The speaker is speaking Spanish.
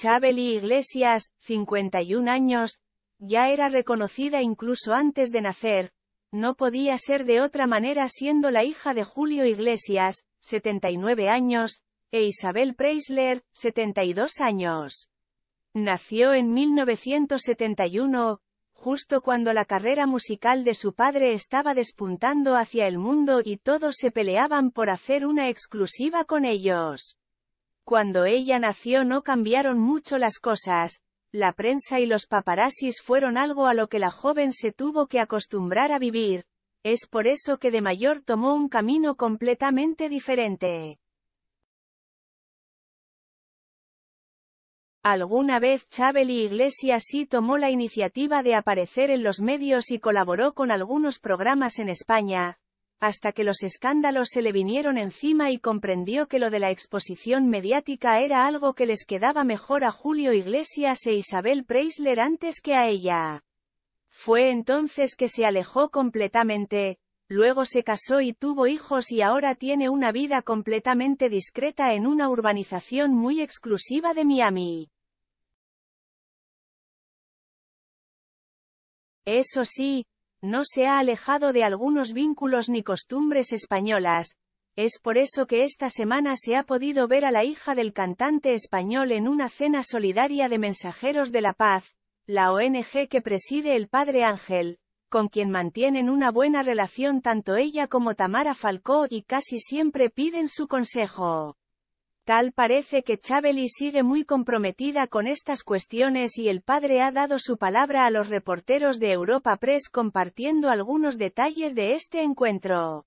Chabeli Iglesias, 51 años, ya era reconocida incluso antes de nacer, no podía ser de otra manera siendo la hija de Julio Iglesias, 79 años, e Isabel Preisler, 72 años. Nació en 1971, justo cuando la carrera musical de su padre estaba despuntando hacia el mundo y todos se peleaban por hacer una exclusiva con ellos. Cuando ella nació no cambiaron mucho las cosas, la prensa y los paparazzis fueron algo a lo que la joven se tuvo que acostumbrar a vivir, es por eso que de mayor tomó un camino completamente diferente. Alguna vez Chabeli Iglesias sí tomó la iniciativa de aparecer en los medios y colaboró con algunos programas en España, hasta que los escándalos se le vinieron encima y comprendió que lo de la exposición mediática era algo que les quedaba mejor a Julio Iglesias e Isabel Preisler antes que a ella. Fue entonces que se alejó completamente, luego se casó y tuvo hijos y ahora tiene una vida completamente discreta en una urbanización muy exclusiva de Miami. Eso sí, no se ha alejado de algunos vínculos ni costumbres españolas, es por eso que esta semana se ha podido ver a la hija del cantante español en una cena solidaria de Mensajeros de la Paz, la ONG que preside el padre Ángel, con quien mantienen una buena relación tanto ella como Tamara Falcó y casi siempre piden su consejo. Tal parece que Chabeli sigue muy comprometida con estas cuestiones y el padre ha dado su palabra a los reporteros de Europa Press compartiendo algunos detalles de este encuentro.